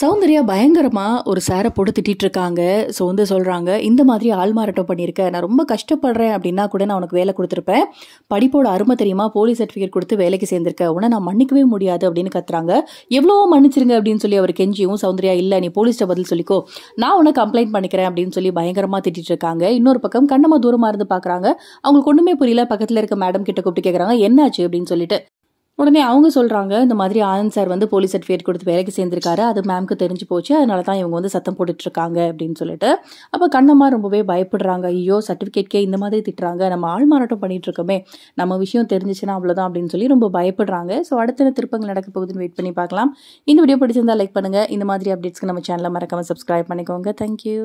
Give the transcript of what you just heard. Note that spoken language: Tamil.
சௌந்தர்யா பயங்கரமாக ஒரு சேரை போட்டு திட்டிகிட்டு இருக்காங்க ஸோ வந்து சொல்கிறாங்க இந்த மாதிரி ஆள் பண்ணியிருக்கேன் நான் ரொம்ப கஷ்டப்படுறேன் அப்படின்னா கூட நான் உனக்கு வேலை கொடுத்துருப்பேன் படிப்போட அருமை தெரியுமா போலீஸ் சர்டிஃபிகேட் கொடுத்து வேலைக்கு சேர்ந்துருக்கேன் உன்னை நான் மன்னிக்கவே முடியாது அப்படின்னு கத்துறாங்க எவ்வளோ மன்னிச்சிருங்க அப்படின்னு சொல்லி அவர் கெஞ்சியும் சௌந்தர்யா இல்லை நீ போலீஸ்ட்ட பதில் சொல்லிக்கோ நான் உனக்கு கம்ப்ளைண்ட் பண்ணிக்கிறேன் அப்படின்னு சொல்லி பயங்கரமாக திட்டிகிட்டு இருக்காங்க இன்னொரு பக்கம் கண்ணமாக தூரமாக இருந்து பார்க்குறாங்க அவங்களுக்கு ஒன்றுமே புரியல பக்கத்தில் இருக்க மேடம் கிட்ட கூப்பிட்டு கேட்குறாங்க என்னாச்சு அப்படின்னு சொல்லிட்டு உடனே அவங்க சொல்கிறாங்க இந்த மாதிரி ஆனந்த் சார் வந்து போலீஸ் சர்டிஃபிகேட் கொடுத்து வேலைக்கு சேர்ந்துருக்காரு அது மேம்க்கு தெரிஞ்சு போச்சு அதனால தான் இவங்க வந்து சத்தம் போட்டுட்ருக்காங்க அப்படின்னு சொல்லிட்டு அப்போ கண்ணம்மா ரொம்பவே பயப்படுறாங்க ஐயோ சர்டிஃபிகேட்கே இந்த மாதிரி திட்டுறாங்க நம்ம ஆள் மாறாட்டம் பண்ணிகிட்ருக்கோமே நம்ம விஷயம் தெரிஞ்சிச்சுன்னா அவ்வளோதான் அப்படின்னு சொல்லி ரொம்ப பயப்படுறாங்க ஸோ அடுத்த திருப்பங்கள் நடக்க போகுதுன்னு வெயிட் பண்ணி பார்க்கலாம் இந்த வீடியோ பிடிச்சிருந்தா லைக் பண்ணுங்கள் இந்த மாதிரி அப்டேட்ஸ்க்கு நம்ம சேனலை மறக்காமல் சப்ஸ்கிரைப் பண்ணிக்கோங்க தேங்க்யூ